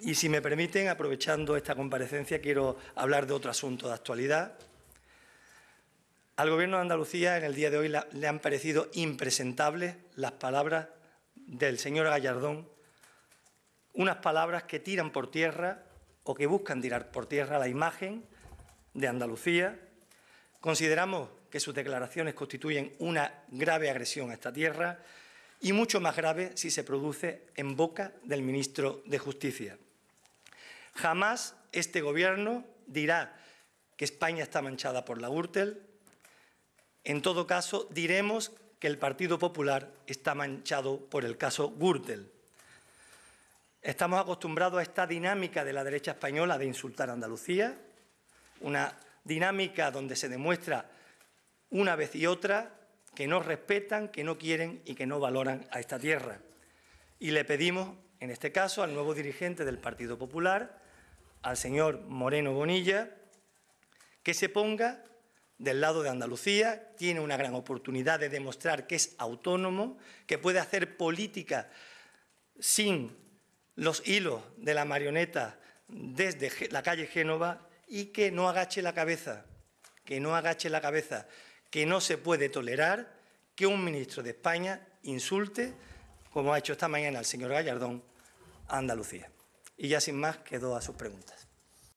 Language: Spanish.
Y si me permiten, aprovechando esta comparecencia, quiero hablar de otro asunto de actualidad. Al Gobierno de Andalucía en el día de hoy le han parecido impresentables las palabras del señor Gallardón, unas palabras que tiran por tierra o que buscan tirar por tierra la imagen de Andalucía. Consideramos que sus declaraciones constituyen una grave agresión a esta tierra y mucho más grave si se produce en boca del ministro de Justicia. Jamás este Gobierno dirá que España está manchada por la Gürtel. En todo caso, diremos que el Partido Popular está manchado por el caso Gürtel. Estamos acostumbrados a esta dinámica de la derecha española de insultar a Andalucía, una dinámica donde se demuestra una vez y otra que no respetan, que no quieren y que no valoran a esta tierra. Y le pedimos, en este caso, al nuevo dirigente del Partido Popular, al señor Moreno Bonilla, que se ponga del lado de Andalucía, tiene una gran oportunidad de demostrar que es autónomo, que puede hacer política sin los hilos de la marioneta desde la calle Génova y que no agache la cabeza, que no agache la cabeza, que no se puede tolerar que un ministro de España insulte, como ha hecho esta mañana el señor Gallardón, a Andalucía. Y ya sin más quedo a sus preguntas.